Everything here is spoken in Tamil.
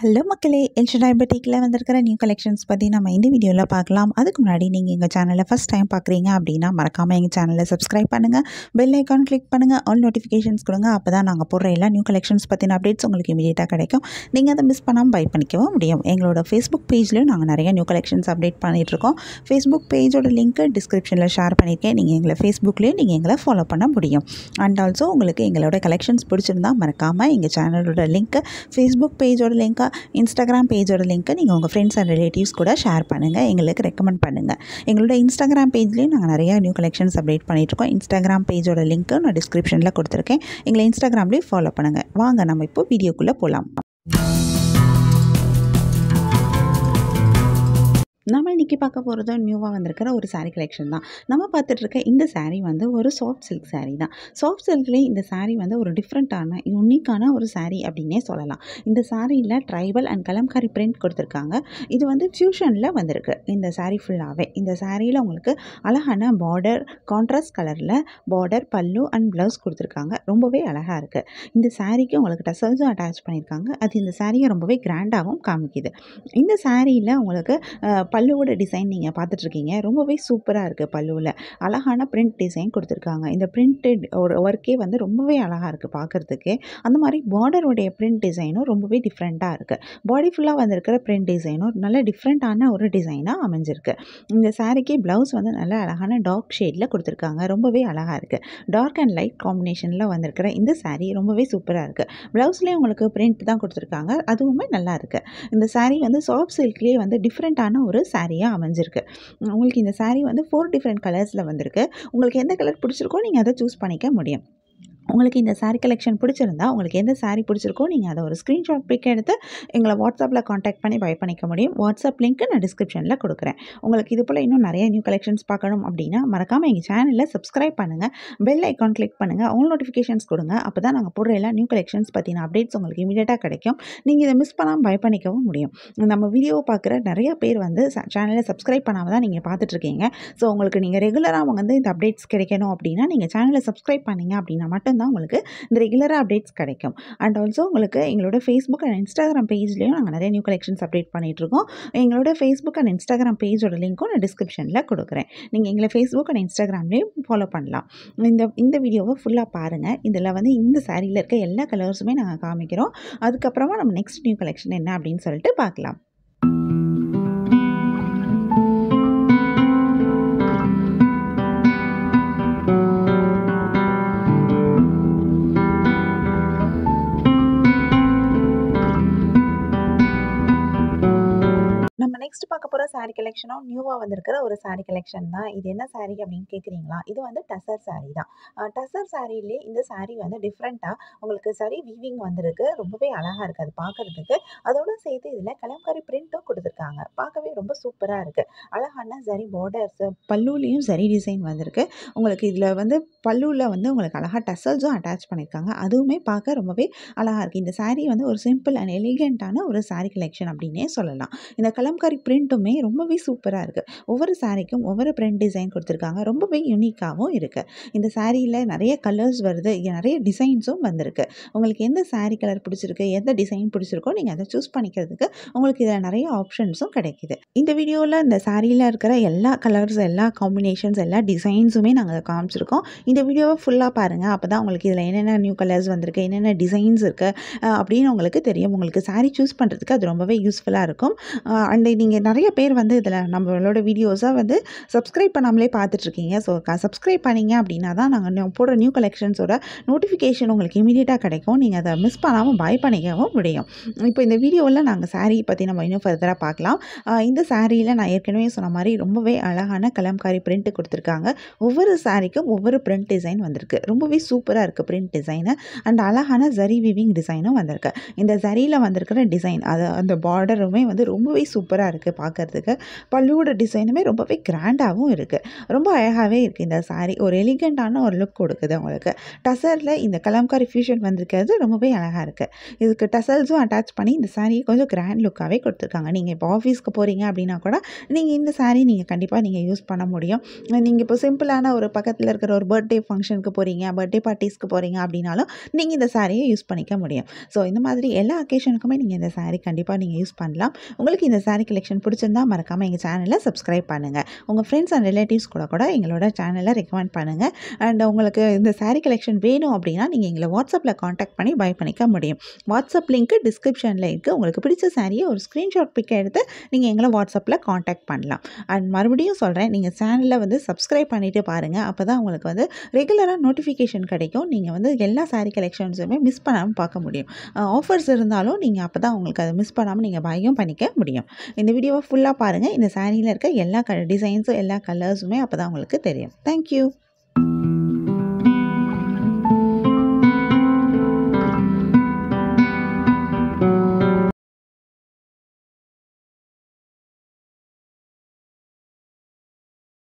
ஹலோ மக்களே என்ஷன் டயபெட்டிக்கில் வந்திருக்கிற நியூ கலெக்ஷன்ஸ் பற்றி நம்ம இந்த வீடியோவில் பார்க்கலாம் அதுக்கு முன்னாடி நீங்கள் எங்கள் சேனலை ஃபஸ்ட் டைம் பார்க்குறீங்க அப்படின்னா மறக்காமல் எங்கள் சேனலை சப்ஸ்கிரைப் பண்ணுங்கள் பெல் ஐக்கான் கிளிக் பண்ணுங்கள் ஆல் நோட்டிஃபிகேஷன்ஸ் கொடுங்க அப்போ தான் நாங்கள் போடுற எல்லா நியூ கலெக்ஷன்ஸ் பற்றின அப்டேட்ஸ் உங்களுக்கு இமீடியட்டாக கிடைக்கும் நீங்கள் அதை மிஸ் பண்ணாமல் பை பண்ணிக்கவும் முடியும் எங்களோட ஃபேஸ்புக் பேஜ்லேயும் நாங்கள் நிறைய நியூ கலெக்ஷன்ஸ் அப்டேட் பண்ணிகிட்ருக்கோம் ஃபேஸ்புக் பேஜோட லிங்க்கு டிஸ்கிரிப்ஷனில் ஷேர் பண்ணியிருக்கேன் நீங்கள் எங்களை ஃபேஸ்புக்லேயும் நீங்கள் எங்களை ஃபாலோ பண்ண முடியும் அண்ட் ஆல்சோ உங்களுக்கு எங்களோட கலெக்ஷன்ஸ் பிடிச்சிருந்தால் மறக்காமல் எங்கள் சேனலோட லிங்க்கு ஃபேஸ்புக் பேஜோட லிங்க்காக இன்ஸ்டாகிராம் பேஜோட லிங்க்கை நீங்கள் உங்கள் ஃப்ரெண்ட்ஸ் அண்ட் ரிலேட்டிவ்ஸ் கூட ஷேர் பண்ணுங்கள் எங்களுக்கு ரெக்கமெண்ட் பண்ணுங்கள் எங்களோட இன்ஸ்டாகிராம் பேஜ்லேயும் நாங்கள் நிறையா நியூ கலெக்ஷன்ஸ் அப்டேட் பண்ணிகிட்ருக்கோம் இன்ஸ்டாகிராம் பேஜோட லிங்க்கு நான் டிஸ்கிரிப்ஷனில் கொடுத்துருக்கேன் எங்களை இன்ஸ்டாகிராம்லேயும் ஃபாலோ பண்ணுங்கள் வாங்க நம்ம இப்போ வீடியோக்குள்ளே போகலாம் நம்ம இன்றைக்கி பார்க்க போகிறது நியூவாக வந்திருக்கிற ஒரு சாரீ கலெக்ஷன் தான் நம்ம பார்த்துட்ருக்க இந்த சாரீ வந்து ஒரு சாஃப்ட் சில்க் சாரீ தான் சாஃப்ட் சில்க்லேயே இந்த சாரீ வந்து ஒரு டிஃப்ரெண்ட்டான யூனிக்கான ஒரு சாரீ அப்படின்னே சொல்லலாம் இந்த சாரீயில் ட்ரைபல் அண்ட் கலம்காரி பிரிண்ட் கொடுத்துருக்காங்க இது வந்து ஃபியூஷனில் வந்திருக்கு இந்த சாரீ ஃபுல்லாகவே இந்த சாரியில் உங்களுக்கு அழகான பார்டர் கான்ட்ராஸ்ட் கலரில் பார்டர் பல்லு அண்ட் ப்ளவுஸ் கொடுத்துருக்காங்க ரொம்பவே அழகாக இருக்குது இந்த சாரீக்கு உங்களுக்கு டசல்ஸும் அட்டாச் பண்ணியிருக்காங்க அது இந்த சாரியை ரொம்பவே கிராண்டாகவும் காமிக்குது இந்த சாரீயில் உங்களுக்கு பல்லுவோட டிசைன் நீங்கள் பார்த்துட்ருக்கீங்க ரொம்பவே சூப்பராக இருக்குது பல்லுவில் அழகான பிரிண்ட் டிசைன் கொடுத்துருக்காங்க இந்த பிரிண்டட் ஒரு ஒர்க்கே வந்து ரொம்பவே அழகாக இருக்குது பார்க்குறதுக்கு அந்த மாதிரி பார்டருடைய பிரிண்ட் டிசைனும் ரொம்பவே டிஃப்ரெண்ட்டாக இருக்குது பாடி ஃபுல்லாக வந்திருக்கிற பிரிண்ட் டிசைனும் நல்ல டிஃப்ரெண்ட்டான ஒரு டிசைனாக அமைஞ்சிருக்கு இந்த சாரிக்கே ப்ளவுஸ் வந்து நல்ல அழகான டார்க் ஷேடில் கொடுத்துருக்காங்க ரொம்பவே அழகாக இருக்குது டார்க் அண்ட் லைட் காம்பினேஷனில் வந்திருக்கிற இந்த சாரீ ரொம்பவே சூப்பராக இருக்குது ப்ளவுஸ்லேயே உங்களுக்கு பிரிண்ட் தான் கொடுத்துருக்காங்க அதுவுமே நல்லா இருக்குது இந்த சாரீ வந்து சாஃப்ட் சில்க்லேயே வந்து டிஃப்ரெண்ட்டான ஒரு சாரியாக அமைஞ்சிருக்கு உங்களுக்கு இந்த சாரீ வந்து ஃபோர் டிஃப்ரெண்ட் கலர்ஸில் வந்திருக்கு உங்களுக்கு எந்த கலர் பிடிச்சிருக்கோ நீங்கள் அதை சூஸ் பண்ணிக்க முடியும் உங்களுக்கு இந்த சாரீ கலெக்ஷன் பிடிச்சிருந்தா உங்களுக்கு எந்த சாரீ பிடிச்சிருக்கோ நீங்கள் அதை ஒரு ஸ்க்ரீன்ஷாட் பிக் எடுத்து எங்களை வாட்ஸ்அப்பில் காண்டாக்ட் பண்ணி பை பண்ணிக்க முடியும் வாட்ஸ்அப் லிங்க் நான் டிஸ்கிரிப்ஷனில் கொடுக்குறேன் உங்களுக்கு இது போல் இன்னும் நிறைய நியூ கலெக்ஷன்ஸ் பார்க்கணும் அப்படின்னா மறக்காமல் எங்கள் சேனலில் சப்ஸ்கிரைப் பண்ணுங்கள் பெல் ஐக்கான் கிளிக் பண்ணுங்கள் உங்கள் நோட்டிஃபிகேஷன்ஸ் கொடுங்க அப்போ தான் நாங்கள் போடுற எல்லா நியூ கலெக்ஷன்ஸ் பற்றின அப்டேட்ஸ் உங்களுக்கு இமீடியட்டாக கிடைக்கும் நீங்கள் இதை மிஸ் பண்ணாமல் பை பண்ணிக்கவும் முடியும் நம்ம வீடியோ பார்க்குற நிறைய பேர் வந்து சேனலில் சப்ஸ்கிரைப் பண்ணாமல் தான் நீங்கள் பார்த்துட்ருக்கீங்க ஸோ உங்களுக்கு நீங்கள் ரெகுலராக வந்து இந்த அப்டேட்ஸ் கிடைக்கணும் அப்படின்னா நீங்கள் சேனலில் சப்ஸ்கிரைப் பண்ணீங்க அப்படின்னா மட்டும் மட்டும்தான் உங்களுக்கு இந்த ரெகுலராக அப்டேட்ஸ் கிடைக்கும் அண்ட் ஆல்சோ உங்களுக்கு எங்களோட ஃபேஸ்புக் அண்ட் இன்ஸ்டாகிராம் பேஜ்லேயும் நாங்கள் நிறைய நியூ கலெக்ஷன்ஸ் அப்டேட் பண்ணிகிட்ருக்கோம் எங்களோட ஃபேஸ்புக் அண்ட் இன்ஸ்டாகிராம் பேஜோட லிங்க்கும் நான் டிஸ்கிரிப்ஷனில் கொடுக்குறேன் நீங்கள் எங்களை ஃபேஸ்புக் அண்ட் இன்ஸ்டாகிராம்லேயும் ஃபாலோ பண்ணலாம் இந்த இந்த வீடியோவை ஃபுல்லாக பாருங்கள் இதில் வந்து இந்த சாரியில் இருக்க எல்லா கலர்ஸுமே நாங்கள் காமிக்கிறோம் அதுக்கப்புறமா நம்ம நெக்ஸ்ட் நியூ கலெக்ஷன் என்ன அப்படின்னு சொல்லிட்டு பார்க்கலாம் பார்க்க போகிற சாரீ கலெக்ஷனும் நியூவாக வந்திருக்கிற ஒரு சாரீ கலெக்ஷன் தான் இது என்ன சாரீ அப்படின்னு கேட்குறீங்களா இது வந்து டசர் சாரீ தான் டசர் சாரீலே இந்த சாரீ வந்து டிஃப்ரெண்ட்டாக உங்களுக்கு சரி வீவிங் வந்திருக்கு ரொம்பவே அழகாக இருக்குது அது பார்க்குறதுக்கு அதோடு சேர்த்து இதில் கலம்காரி பிரிண்ட்டும் கொடுத்துருக்காங்க பார்க்கவே ரொம்ப சூப்பராக இருக்குது அழகான சரி பார்டர்ஸு பல்லுலேயும் சரி டிசைன் வந்திருக்கு உங்களுக்கு இதில் வந்து பல்லுவில் வந்து உங்களுக்கு அழகாக டசல்ஸும் அட்டாச் பண்ணியிருக்காங்க அதுவுமே பார்க்க ரொம்பவே அழகாக இருக்குது இந்த சாரீ வந்து ஒரு சிம்பிள் அண்ட் எலிகெண்ட்டான ஒரு சாரீ கலெக்ஷன் அப்படின்னே சொல்லலாம் இந்த கலம்காரி பிரிண்ட் பிரிண்ட்டுமே ரொம்பவே சூப்பராக இருக்குது ஒவ்வொரு சாரீக்கும் ஒவ்வொரு பிரிண்ட் டிசைன் கொடுத்துருக்காங்க ரொம்பவே யூனிக்காகவும் இருக்குது இந்த சாரியில் நிறைய கலர்ஸ் வருது நிறைய டிசைன்ஸும் வந்திருக்கு உங்களுக்கு எந்த சாரீ கலர் பிடிச்சிருக்கு எந்த டிசைன் பிடிச்சிருக்கோ நீங்கள் அதை சூஸ் பண்ணிக்கிறதுக்கு உங்களுக்கு இதில் நிறைய ஆப்ஷன்ஸும் கிடைக்கிது இந்த வீடியோவில் இந்த சாரியில் இருக்கிற எல்லா கலர்ஸ் எல்லா காம்பினேஷன்ஸ் எல்லா டிசைன்ஸுமே நாங்கள் காமிச்சிருக்கோம் இந்த வீடியோவை ஃபுல்லாக பாருங்கள் அப்போ தான் உங்களுக்கு இதில் என்னென்ன நியூ கலர்ஸ் வந்திருக்கு என்னென்ன டிசைன்ஸ் இருக்குது அப்படின்னு உங்களுக்கு தெரியும் உங்களுக்கு சாரீ சூஸ் பண்ணுறதுக்கு அது ரொம்பவே யூஸ்ஃபுல்லாக இருக்கும் அண்ட் நீங்கள் நிறைய பேர் வந்து இதில் நம்மளோட வீடியோஸை வந்து சப்ஸ்கிரைப் பண்ணாமலே பார்த்துட்ருக்கீங்க ஸோ சப்ஸ்கிரைப் பண்ணிங்க அப்படின்னா தான் நாங்கள் போடுற நியூ கலெக்ஷன்ஸோட நோட்டிஃபிகேஷன் உங்களுக்கு இமீடியட்டாக கிடைக்கும் நீங்கள் அதை மிஸ் பண்ணாமல் பை பண்ணிக்கவும் முடியும் இப்போ இந்த வீடியோவில் நாங்கள் சாரீ பற்றி நம்ம இன்னும் ஃபர்தராக பார்க்கலாம் இந்த சாரியில் நான் ஏற்கனவே சொன்ன மாதிரி ரொம்பவே அழகான கலம்காரி பிரிண்ட்டு கொடுத்துருக்காங்க ஒவ்வொரு சாரிக்கும் ஒவ்வொரு பிரிண்ட் டிசைன் வந்திருக்கு ரொம்பவே சூப்பராக இருக்குது பிரிண்ட் டிசைனு அண்ட் அழகான ஜரி விவிங் டிசைனும் வந்திருக்கு இந்த ஜரியில் வந்திருக்கிற டிசைன் அது அந்த பார்டருமே வந்து ரொம்பவே சூப்பராக இருக்குது பார்க்குறதுக்கு பல்லுவோட டிசைனுமே ரொம்பவே கிராண்டாகவும் இருக்குது ரொம்ப அழகாகவே இருக்குது இந்த சாரீ ஒரு எலிகண்ட்டான ஒரு லுக் கொடுக்குது உங்களுக்கு டசரில் இந்த கலம்காரி ஃபியூஷன் வந்திருக்கிறது ரொம்பவே அழகாக இருக்குது இதுக்கு டசல்ஸும் அட்டாச் பண்ணி இந்த சாரீ கொஞ்சம் கிராண்ட் லுக்காகவே கொடுத்துருக்காங்க நீங்கள் இப்போ ஆஃபீஸ்க்கு போகிறீங்க அப்படின்னா கூட நீங்கள் இந்த சாரீ நீங்கள் கண்டிப்பாக நீங்கள் யூஸ் பண்ண முடியும் நீங்கள் இப்போ சிம்பிளான ஒரு பக்கத்தில் இருக்கிற ஒரு பர்த்டே ஃபங்க்ஷனுக்கு போகிறீங்க பர்த்டே பார்ட்டிஸ்க்கு போகிறீங்க அப்படின்னாலும் நீங்கள் இந்த சாரியை யூஸ் பண்ணிக்க முடியும் ஸோ இந்த மாதிரி எல்லா அக்கேஷனுக்குமே நீங்கள் இந்த சாரீ கண்டிப்பாக நீங்கள் யூஸ் பண்ணலாம் உங்களுக்கு இந்த சாரீ கலெக்ஷன் பிடிச்சிருந்தா மறக்காமல் எங்கள் சேனலை சப்ஸ்கிரைப் பண்ணுங்கள் உங்கள் ஃப்ரெண்ட்ஸ் அண்ட் ரிலேட்டிவ்ஸ் கூட கூட எங்களோட சேனலை ரெக்கமெண்ட் பண்ணுங்கள் அண்ட் உங்களுக்கு இந்த சாரீ கலெக்ஷன் வேணும் அப்படின்னா நீங்கள் எங்களை வாட்ஸ்அப்பில் காண்டாக்ட் பண்ணி பை பண்ணிக்க முடியும் வாட்ஸ்அப் லிங்க்கு டிஸ்கிரிப்ஷனில் இருக்குது உங்களுக்கு பிடிச்ச சாரியை ஒரு ஸ்க்ரீன்ஷாட் பிக் எடுத்து நீங்கள் எங்களை வாட்ஸ்அப்பில் காண்டாக்ட் பண்ணலாம் அண்ட் மறுபடியும் சொல்கிறேன் நீங்கள் சேனலில் வந்து சப்ஸ்கிரைப் பண்ணிவிட்டு பாருங்கள் அப்போ தான் உங்களுக்கு வந்து ரெகுலராக நோட்டிஃபிகேஷன் கிடைக்கும் நீங்கள் வந்து எல்லா சாரீ கலெக்ஷன்ஸுமே மிஸ் பண்ணாமல் பார்க்க முடியும் ஆஃபர்ஸ் இருந்தாலும் நீங்கள் அப்போ தான் உங்களுக்கு அதை மிஸ் பண்ணாமல் நீங்கள் பயம் பண்ணிக்க முடியும் இந்த வீடியோ வீடியோவை ஃபுல்லாக பாருங்கள் இந்த சாரியில் இருக்க எல்லா க டிசைன்ஸும் எல்லா கலர்ஸுமே அப்போ தான் உங்களுக்கு தெரியும் தேங்க்யூ